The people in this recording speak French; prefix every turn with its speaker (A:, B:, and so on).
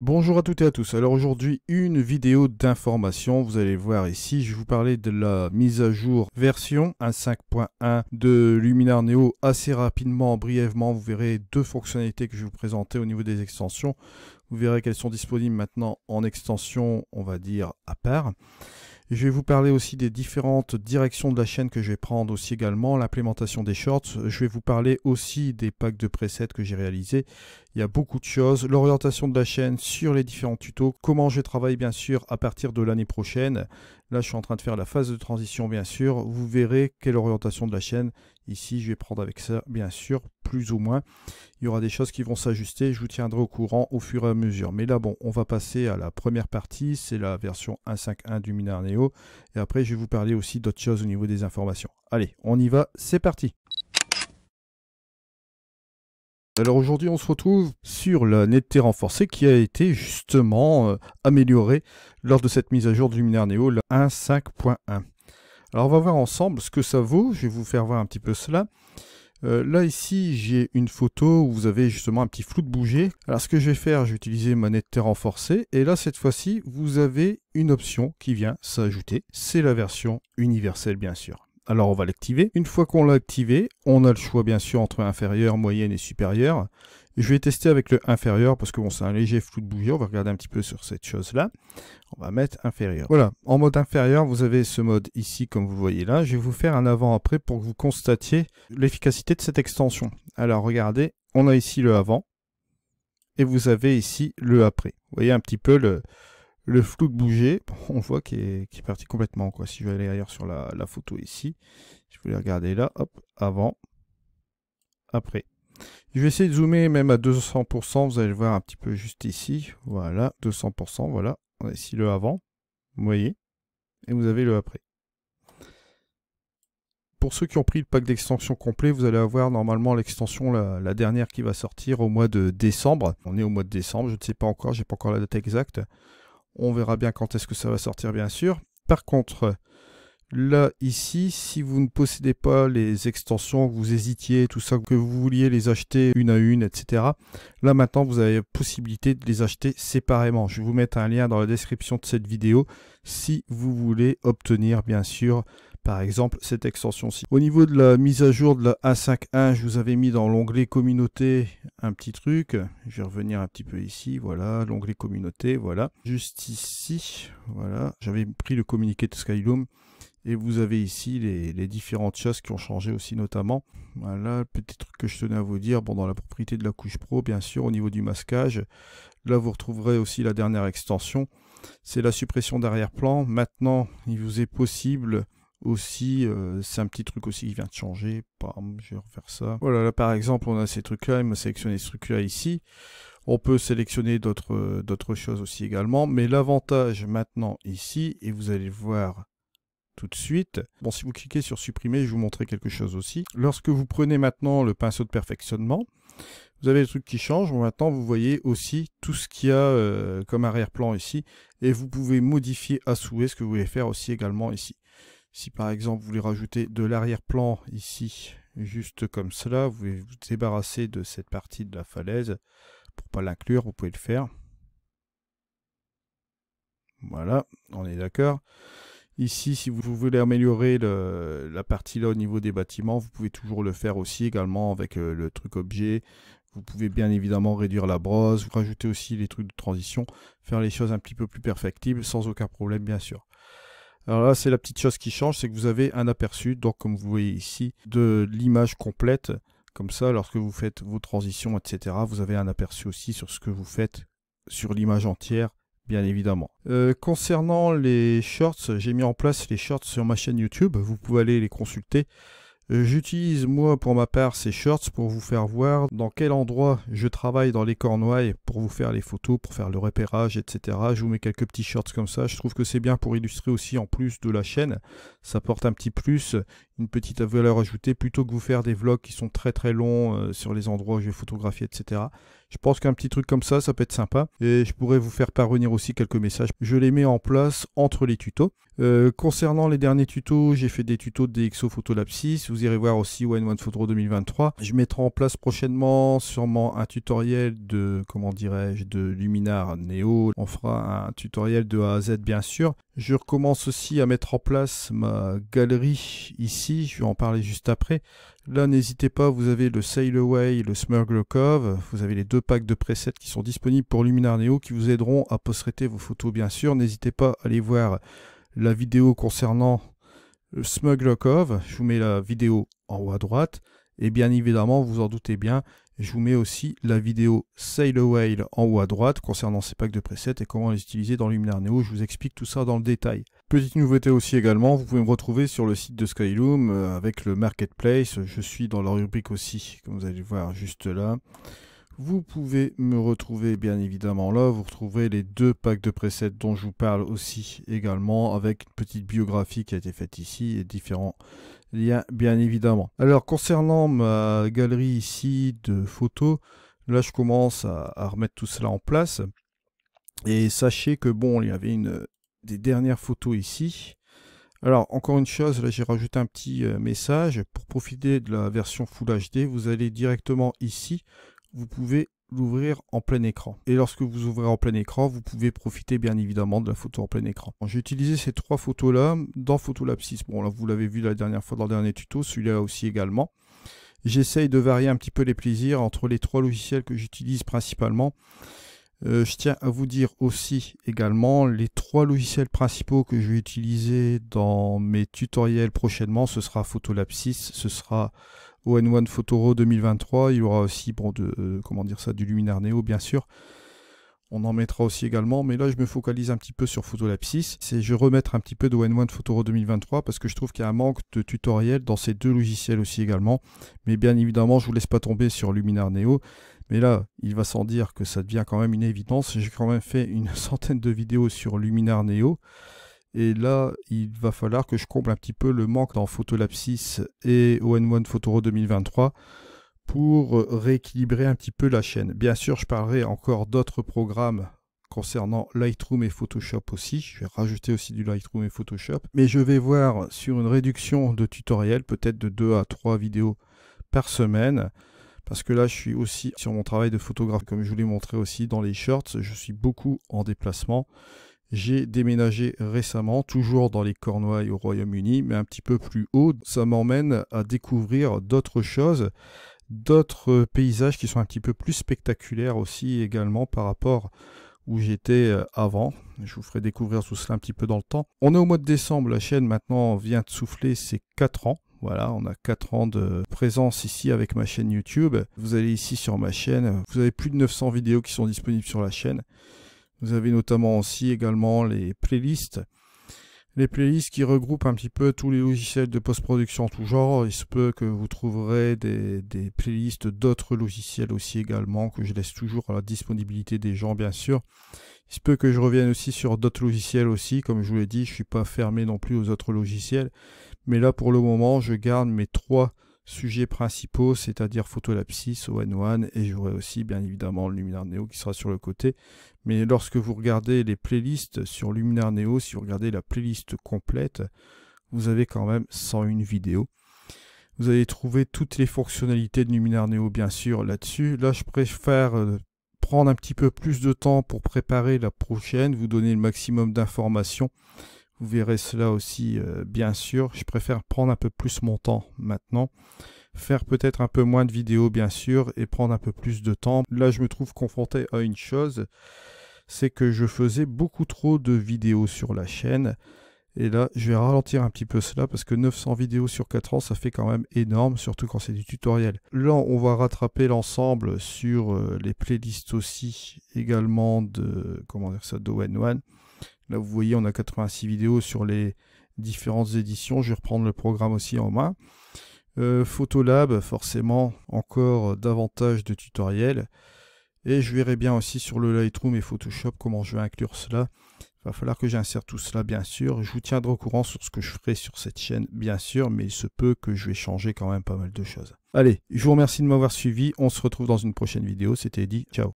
A: Bonjour à toutes et à tous, alors aujourd'hui une vidéo d'information, vous allez voir ici, je vais vous parler de la mise à jour version 1.5.1 de Luminar Neo assez rapidement, brièvement, vous verrez deux fonctionnalités que je vais vous présenter au niveau des extensions, vous verrez qu'elles sont disponibles maintenant en extension, on va dire, à part. Je vais vous parler aussi des différentes directions de la chaîne que je vais prendre aussi également, l'implémentation des shorts. Je vais vous parler aussi des packs de presets que j'ai réalisés. Il y a beaucoup de choses. L'orientation de la chaîne sur les différents tutos. Comment je travaille bien sûr à partir de l'année prochaine. Là je suis en train de faire la phase de transition bien sûr. Vous verrez quelle orientation de la chaîne Ici, je vais prendre avec ça, bien sûr, plus ou moins. Il y aura des choses qui vont s'ajuster, je vous tiendrai au courant au fur et à mesure. Mais là, bon, on va passer à la première partie, c'est la version 1.5.1 du Minar Neo. Et après, je vais vous parler aussi d'autres choses au niveau des informations. Allez, on y va, c'est parti alors aujourd'hui, on se retrouve sur la netteté renforcée qui a été justement euh, améliorée lors de cette mise à jour du Minar Neo 1.5.1. Alors on va voir ensemble ce que ça vaut, je vais vous faire voir un petit peu cela. Euh, là ici j'ai une photo où vous avez justement un petit flou de bouger. Alors ce que je vais faire, j'ai utilisé utiliser ma renforcée et là cette fois-ci vous avez une option qui vient s'ajouter, c'est la version universelle bien sûr. Alors on va l'activer. Une fois qu'on l'a activé, on a le choix bien sûr entre inférieur, moyenne et supérieure. Je vais tester avec le inférieur parce que bon, c'est un léger flou de bougie. On va regarder un petit peu sur cette chose-là. On va mettre inférieur. Voilà, en mode inférieur, vous avez ce mode ici comme vous voyez là. Je vais vous faire un avant-après pour que vous constatiez l'efficacité de cette extension. Alors regardez, on a ici le avant et vous avez ici le après. Vous voyez un petit peu le, le flou de bouger, on voit qu'il est, parti complètement. Quoi. Si je vais aller ailleurs sur la, photo ici, je vais regarder là, hop, avant, après. Je vais essayer de zoomer même à 200%, vous allez le voir un petit peu juste ici. Voilà, 200%, voilà. On a ici le avant, vous voyez, et vous avez le après. Pour ceux qui ont pris le pack d'extension complet, vous allez avoir normalement l'extension, la, la, dernière qui va sortir au mois de décembre. On est au mois de décembre, je ne sais pas encore, j'ai pas encore la date exacte. On verra bien quand est-ce que ça va sortir, bien sûr. Par contre, Là, ici, si vous ne possédez pas les extensions, vous hésitiez, tout ça, que vous vouliez les acheter une à une, etc. Là, maintenant, vous avez la possibilité de les acheter séparément. Je vais vous mettre un lien dans la description de cette vidéo si vous voulez obtenir, bien sûr, par exemple, cette extension-ci. Au niveau de la mise à jour de la A5.1, je vous avais mis dans l'onglet communauté un petit truc. Je vais revenir un petit peu ici, voilà, l'onglet communauté, voilà. Juste ici, voilà, j'avais pris le communiqué de Skyloom. Et vous avez ici les, différentes choses qui ont changé aussi notamment. Voilà, petit truc que je tenais à vous dire, bon, dans la propriété de la couche pro, bien sûr, au niveau du masquage, là vous retrouverez aussi la dernière extension, c'est la suppression d'arrière-plan. Maintenant, il vous est possible aussi, euh, c'est un petit truc aussi qui vient de changer, je vais refaire ça. Voilà, là par exemple, on a ces trucs-là, il m'a sélectionné ce truc-là ici. On peut sélectionner d'autres choses aussi également, mais l'avantage maintenant ici, et vous allez voir tout de suite. Bon, si vous cliquez sur supprimer, je vais vous montrer quelque chose aussi. Lorsque vous prenez maintenant le pinceau de perfectionnement, vous avez le truc qui change Maintenant, vous voyez aussi tout ce qu'il y a euh, comme arrière-plan ici. Et vous pouvez modifier à souhait ce que vous voulez faire aussi également ici. Si par exemple, vous voulez rajouter de l'arrière-plan ici, juste comme cela, vous pouvez vous débarrasser de cette partie de la falaise. Pour pas l'inclure, vous pouvez le faire. Voilà, on est d'accord. Ici, si vous voulez améliorer la partie là au niveau des bâtiments, vous pouvez toujours le faire aussi également avec euh, le truc objet. Vous pouvez bien évidemment réduire la brosse, vous rajouter aussi les trucs de transition, faire les choses un petit peu plus perfectibles sans aucun problème bien sûr. Alors là, c'est la petite chose qui change, c'est que vous avez un aperçu, donc comme vous voyez ici, de l'image complète. Comme ça, lorsque vous faites vos transitions, etc., vous avez un aperçu aussi sur ce que vous faites sur l'image entière bien évidemment. Euh, concernant les shorts, j'ai mis en place les shorts sur ma chaîne YouTube, vous pouvez aller les consulter. Euh, j'utilise moi pour ma part ces shorts pour vous faire voir dans quel endroit je travaille dans les cornouailles pour vous faire les photos, pour faire le repérage, etc. Je vous mets quelques petits shorts comme ça. Je trouve que c'est bien pour illustrer aussi en plus de la chaîne. Ça porte un petit plus, une petite valeur ajoutée plutôt que vous faire des vlogs qui sont très très longs euh, sur les endroits où je vais photographier, etc. Je pense qu'un petit truc comme ça, ça peut être sympa. Et je pourrais vous faire parvenir aussi quelques messages. Je les mets en place entre les tutos. Euh, concernant les derniers tutos, j'ai fait des tutos de DxO Photolapsis. Vous irez voir aussi One One Photo 2023. Je mettrai en place prochainement sûrement un tutoriel de, comment dirais-je, de Luminar Neo. On fera un tutoriel de A à Z bien sûr. Je recommence aussi à mettre en place ma galerie ici, je vais en parler juste après. Là, n'hésitez pas, vous avez le Sail Away, le smuglokov Cove, vous avez les deux packs de presets qui sont disponibles pour Luminar Neo qui vous aideront à post vos photos bien sûr. N'hésitez pas à aller voir la vidéo concernant le Cove, je vous mets la vidéo en haut à droite. Et bien évidemment, vous en doutez bien, je vous mets aussi la vidéo Sail Away en haut à droite concernant ces packs de presets et comment les utiliser dans Luminar Neo. Je vous explique tout ça dans le détail. Petite nouveauté aussi également, vous pouvez me retrouver sur le site de Skyloom euh, avec le marketplace. Je suis dans la rubrique aussi, comme vous allez voir juste là. Vous pouvez me retrouver bien évidemment là, vous retrouverez les deux packs de presets dont je vous parle aussi également avec une petite biographie qui a été faite ici et différents liens bien évidemment. Alors concernant ma galerie ici de photos, là je commence à, remettre tout cela en place et sachez que bon il y avait une des dernières photos ici. Alors encore une chose, là j'ai rajouté un petit euh, message, pour profiter de la version Full HD vous allez directement ici vous pouvez l'ouvrir en plein écran. Et lorsque vous ouvrez en plein écran, vous pouvez profiter bien évidemment de la photo en plein écran. J'ai utilisé ces trois photos-là dans Photolab 6. Bon, là, vous l'avez vu la dernière fois dans le dernier tuto, celui-là aussi également. J'essaye de varier un petit peu les plaisirs entre les trois logiciels que j'utilise principalement. Euh, je tiens à vous dire aussi également les trois logiciels principaux que je vais utiliser dans mes tutoriels prochainement. Ce sera Photolab 6, ce sera on 1 Photoro 2023. Il y aura aussi euh, comment dire ça, du Luminar Neo, bien sûr. On en mettra aussi également, mais là je me focalise un petit peu sur Photolapsis. 6. C'est je remettre un petit peu de 1 Photoro 2023 parce que je trouve qu'il y a un manque de tutoriels dans ces deux logiciels aussi également. Mais bien évidemment, je vous laisse pas tomber sur Luminar Neo. Mais là, il va sans dire que ça devient quand même une évidence. J'ai quand même fait une centaine de vidéos sur Luminar Neo. Et là, il va falloir que je comble un petit peu le manque dans Photolapsis et ON1 Photoro 2023 pour rééquilibrer un petit peu la chaîne. Bien sûr, je parlerai encore d'autres programmes concernant Lightroom et Photoshop aussi. Je vais rajouter aussi du Lightroom et Photoshop. Mais je vais voir sur une réduction de tutoriels, peut-être de 2 à 3 vidéos par semaine. Parce que là, je suis aussi sur mon travail de photographe, comme je vous l'ai montré aussi dans les shorts, je suis beaucoup en déplacement. J'ai déménagé récemment, toujours dans les Cornouailles au Royaume-Uni, mais un petit peu plus haut. Ça m'emmène à découvrir d'autres choses, d'autres paysages qui sont un petit peu plus spectaculaires aussi également par rapport où j'étais euh, avant. Je vous ferai découvrir tout cela un petit peu dans le temps. On est au mois de décembre, la chaîne maintenant vient de souffler ses 4 ans. Voilà, on a 4 ans de présence ici avec ma chaîne YouTube. Vous allez ici sur ma chaîne, vous avez plus de 900 vidéos qui sont disponibles sur la chaîne. Vous avez notamment aussi également les playlists. Les playlists qui regroupent un petit peu tous les logiciels de post-production tout genre. Il se peut que vous trouverez des, playlists d'autres logiciels aussi également, que je laisse toujours à la disponibilité des gens bien sûr. Il se peut que je revienne aussi sur d'autres logiciels aussi. Comme je vous l'ai dit, je ne suis pas fermé non plus aux autres logiciels. Mais là pour le moment, je garde mes trois sujets principaux, c'est-à-dire Photolapsis, ON1, et j'aurai aussi bien évidemment le Luminar Neo qui sera sur le côté. Mais lorsque vous regardez les playlists sur Luminar Neo, si vous regardez la playlist complète, vous avez quand même 101 vidéos. Vous allez trouver toutes les fonctionnalités de Luminar Neo bien sûr là-dessus. Là je préfère euh, prendre un petit peu plus de temps pour préparer la prochaine, vous donner le maximum d'informations vous verrez cela aussi, euh, bien sûr. Je préfère prendre un peu plus mon temps maintenant. Faire peut-être un peu moins de vidéos, bien sûr, et prendre un peu plus de temps. Là, je me trouve confronté à une chose, c'est que je faisais beaucoup trop de vidéos sur la chaîne. Et là, je vais ralentir un petit peu cela parce que 900 vidéos sur 4 ans, ça fait quand même énorme, surtout quand c'est du tutoriel. Là, on va rattraper l'ensemble sur euh, les playlists aussi, également de, comment dire ça, d'ON1. Là, vous voyez, on a 86 vidéos sur les différentes éditions. Je vais reprendre le programme aussi en main. Photo euh, Photolab, forcément, encore davantage de tutoriels. Et je verrai bien aussi sur le Lightroom et Photoshop comment je vais inclure cela. Il va falloir que j'insère tout cela, bien sûr. Je vous tiendrai au courant sur ce que je ferai sur cette chaîne, bien sûr, mais il se peut que je vais changer quand même pas mal de choses. Allez, je vous remercie de m'avoir suivi. On se retrouve dans une prochaine vidéo. C'était dit, ciao.